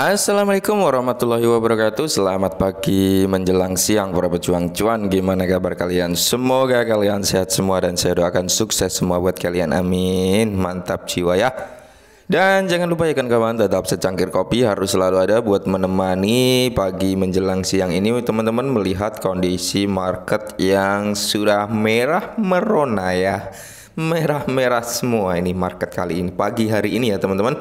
Assalamualaikum warahmatullahi wabarakatuh Selamat pagi menjelang siang para pejuang cuan Gimana kabar kalian? Semoga kalian sehat semua dan saya doakan sukses semua buat kalian Amin Mantap jiwa ya Dan jangan lupa ya kan kawan tetap secangkir kopi harus selalu ada buat menemani pagi menjelang siang ini Teman-teman melihat kondisi market yang sudah merah merona ya Merah-merah semua ini market kali ini Pagi hari ini ya teman-teman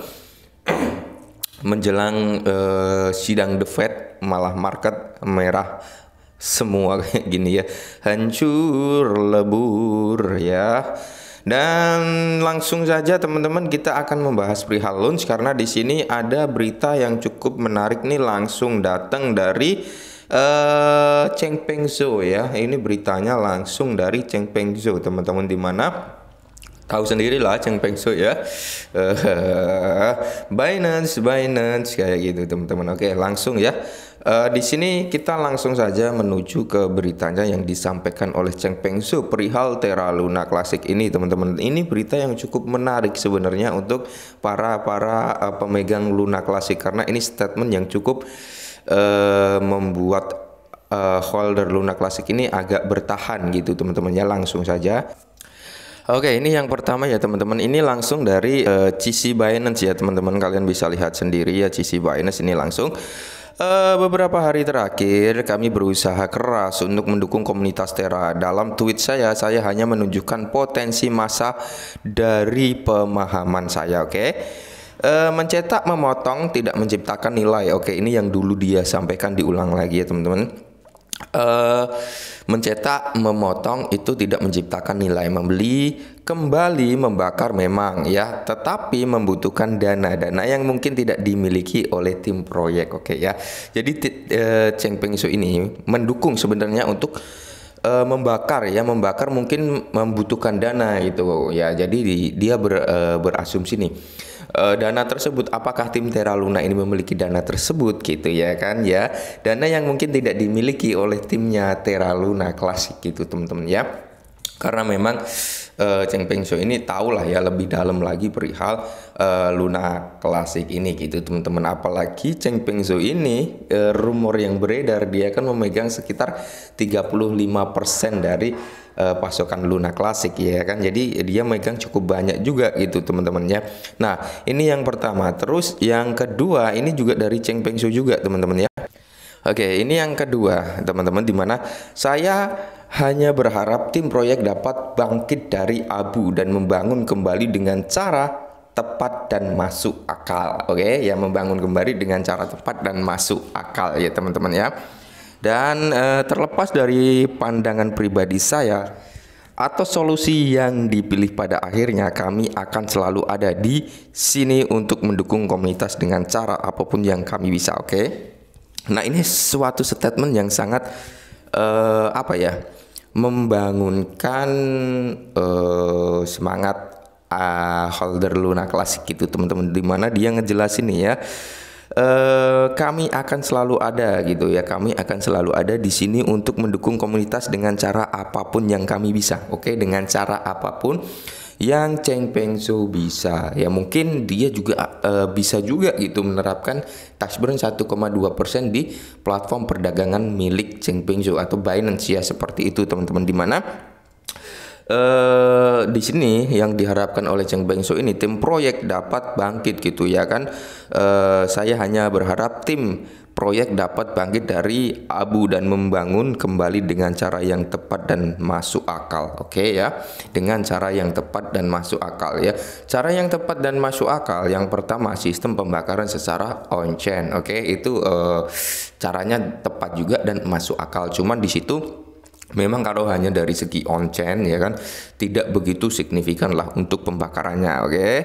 menjelang uh, sidang The Fed malah market merah semua kayak gini ya hancur lebur ya dan langsung saja teman-teman kita akan membahas perihal launch karena di sini ada berita yang cukup menarik nih langsung datang dari uh, Cheng Peng ya ini beritanya langsung dari Cheng Peng teman-teman di mana tahu sendiri lah ceng ya. Uh, Binance, Binance kayak gitu teman-teman. Oke, langsung ya. Uh, di sini kita langsung saja menuju ke beritanya yang disampaikan oleh ceng pengsu perihal Terra Luna Classic ini teman-teman. Ini berita yang cukup menarik sebenarnya untuk para para uh, pemegang Luna Classic karena ini statement yang cukup uh, membuat uh, holder Luna Classic ini agak bertahan gitu teman-temannya langsung saja. Oke, ini yang pertama ya teman-teman. Ini langsung dari uh, eh, CC Binance ya teman-teman. Kalian bisa lihat sendiri ya CC Binance ini langsung uh, beberapa hari terakhir kami berusaha keras untuk mendukung komunitas Terra. Dalam tweet saya, saya hanya menunjukkan potensi masa dari pemahaman saya, oke? Okay? Eh, mencetak, memotong, tidak menciptakan nilai. Oke, ini yang dulu dia sampaikan diulang lagi ya, teman-teman. Uh, Mencetak, memotong itu tidak menciptakan nilai membeli, kembali membakar memang ya, tetapi membutuhkan dana-dana yang mungkin tidak dimiliki oleh tim proyek, oke okay, ya. Jadi e, Cheng Peng Su ini mendukung sebenarnya untuk e, membakar ya, membakar mungkin membutuhkan dana itu ya. Jadi dia ber, e, berasumsi nih uh, dana tersebut apakah tim Terra Luna ini memiliki dana tersebut gitu ya kan ya dana yang mungkin tidak dimiliki oleh timnya Terra Luna klasik gitu teman-teman ya karena memang uh, Cheng Peng Show ini tahulah ya lebih dalam lagi perihal uh, Luna klasik ini gitu teman-teman apalagi Cheng Peng ini uh, rumor yang beredar dia kan memegang sekitar 35% dari uh, pasokan Luna klasik ya kan. Jadi dia megang cukup banyak juga gitu teman-temannya. Nah, ini yang pertama. Terus yang kedua ini juga dari Cheng Peng juga teman-teman ya. Oke, ini yang kedua teman-teman dimana saya hanya berharap tim proyek dapat bangkit dari abu dan membangun kembali dengan cara tepat dan masuk akal. Oke, okay? ya membangun kembali dengan cara tepat dan masuk akal ya teman-teman ya. Dan e, terlepas dari pandangan pribadi saya atau solusi yang dipilih pada akhirnya kami akan selalu ada di sini untuk mendukung komunitas dengan cara apapun yang kami bisa, oke. Okay? Nah, ini suatu statement yang sangat uh, apa ya membangunkan uh, semangat uh, holder Luna Klasik itu teman-teman dimana dia ngejelasin nih ya Uh, kami akan selalu ada gitu ya kami akan selalu ada di sini untuk mendukung komunitas dengan cara apapun yang kami bisa oke okay? dengan cara apapun yang Cheng Peng Su bisa. Ya mungkin dia juga uh, bisa juga gitu menerapkan tax burn 1,2% di platform perdagangan milik Cheng Peng Su atau Binance ya seperti itu teman-teman di mana Uh, di sini yang diharapkan oleh Cheng Su ini tim proyek dapat bangkit gitu ya kan. Uh, saya hanya berharap tim proyek dapat bangkit dari abu dan membangun kembali dengan cara yang tepat dan masuk akal. Oke okay, ya, dengan cara yang tepat dan masuk akal ya. Cara yang tepat dan masuk akal yang pertama sistem pembakaran secara on chain. Oke, okay, itu uh, caranya tepat juga dan masuk akal. Cuman di situ Memang kalau hanya dari segi on-chain ya kan tidak begitu signifikan lah untuk pembakarannya oke. Okay?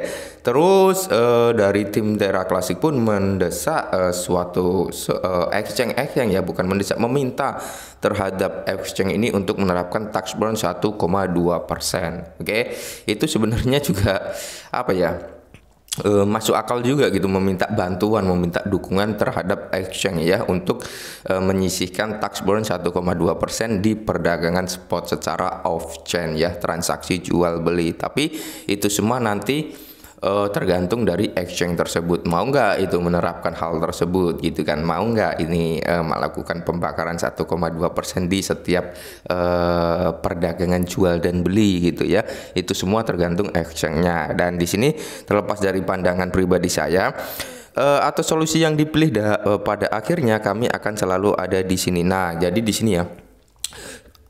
Terus uh, dari tim Terra Classic pun mendesak uh, suatu uh, eh, exchange yang ya bukan mendesak meminta terhadap exchange ini untuk menerapkan tax burn 1,2%. Oke. Okay? Itu sebenarnya juga apa ya? e, masuk akal juga gitu meminta bantuan, meminta dukungan terhadap exchange ya untuk e, menyisihkan tax burn 1,2% persen di perdagangan spot secara off chain ya, transaksi jual beli. Tapi itu semua nanti uh, tergantung dari exchange tersebut mau nggak itu menerapkan hal tersebut gitu kan mau nggak ini uh, melakukan pembakaran 1,2 persen di setiap uh, perdagangan jual dan beli gitu ya itu semua tergantung exchange-nya dan di sini terlepas dari pandangan pribadi saya uh, atau solusi yang dipilih uh, pada akhirnya kami akan selalu ada di sini. Nah, jadi di sini ya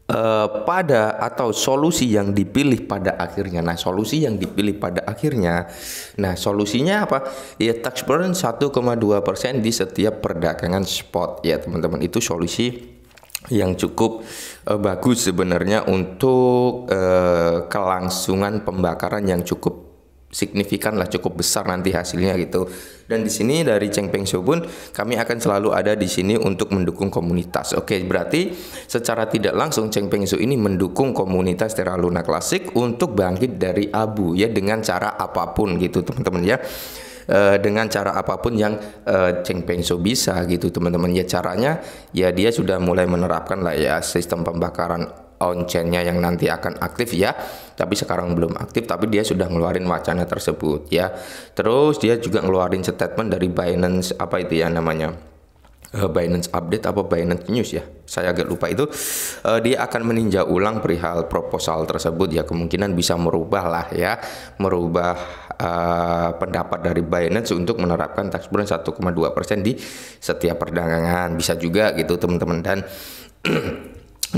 uh, pada atau solusi yang dipilih pada akhirnya. Nah, solusi yang dipilih pada akhirnya. Nah, solusinya apa? Ya tax burden 1,2% di setiap perdagangan spot. Ya, teman-teman, itu solusi yang cukup uh, bagus sebenarnya untuk uh, kelangsungan pembakaran yang cukup signifikan lah cukup besar nanti hasilnya gitu. Dan di sini dari Cheng Peng Shobun kami akan selalu ada di sini untuk mendukung komunitas. Oke, berarti secara tidak langsung Cheng Peng Shou ini mendukung komunitas Terra Luna Klasik untuk bangkit dari abu ya dengan cara apapun gitu teman-teman ya. E, dengan cara apapun yang e, eh, Cheng Pengso bisa gitu teman-teman ya caranya ya dia sudah mulai menerapkan lah ya sistem pembakaran on chainnya yang nanti akan aktif ya tapi sekarang belum aktif tapi dia sudah ngeluarin wacana tersebut ya terus dia juga ngeluarin statement dari Binance apa itu ya namanya eh, Binance Update apa Binance News ya saya agak lupa itu uh, dia akan meninjau ulang perihal proposal tersebut ya kemungkinan bisa merubah lah ya merubah uh, pendapat dari Binance untuk menerapkan tax burn 1,2% di setiap perdagangan bisa juga gitu teman-teman dan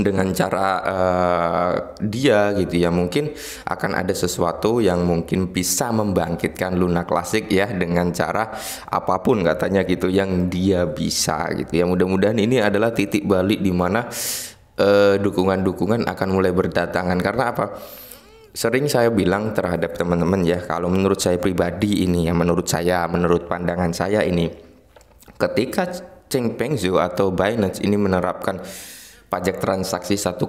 dengan cara uh, dia gitu ya mungkin akan ada sesuatu yang mungkin bisa membangkitkan Luna Klasik ya dengan cara apapun katanya gitu yang dia bisa gitu ya mudah-mudahan ini adalah titik balik di mana dukungan eh, dukungan-dukungan akan mulai berdatangan karena apa sering saya bilang terhadap teman-teman ya kalau menurut saya pribadi ini ya menurut saya menurut pandangan saya ini ketika Cheng Pengzhou atau Binance ini menerapkan pajak transaksi 1,2%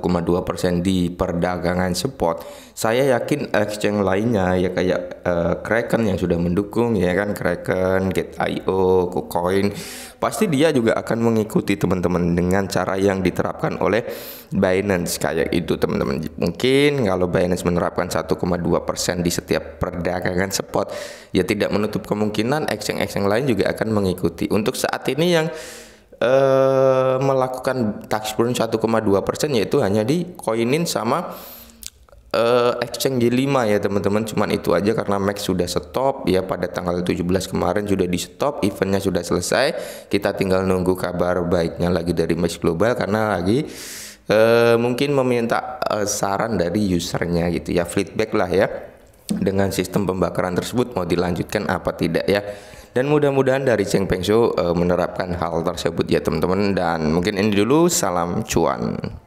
persen di perdagangan spot, saya yakin exchange lainnya ya kayak uh, Kraken yang sudah mendukung ya kan Kraken, Gate.io, KuCoin, pasti dia juga akan mengikuti teman-teman dengan cara yang diterapkan oleh Binance kayak itu teman-teman. Mungkin kalau Binance menerapkan 1,2% persen di setiap perdagangan spot, ya tidak menutup kemungkinan exchange-exchange lain juga akan mengikuti. Untuk saat ini yang eh, melakukan tax burn 1,2 persen yaitu hanya di koinin sama eh, exchange G5 ya teman-teman cuman itu aja karena Max sudah stop ya pada tanggal 17 kemarin sudah di stop eventnya sudah selesai kita tinggal nunggu kabar baiknya lagi dari Max Global karena lagi eh, mungkin meminta eh, saran dari usernya gitu ya feedback lah ya dengan sistem pembakaran tersebut mau dilanjutkan apa tidak ya dan mudah-mudahan dari Cheng Peng Shou uh, eh, menerapkan hal tersebut ya teman-teman dan mungkin ini dulu salam cuan.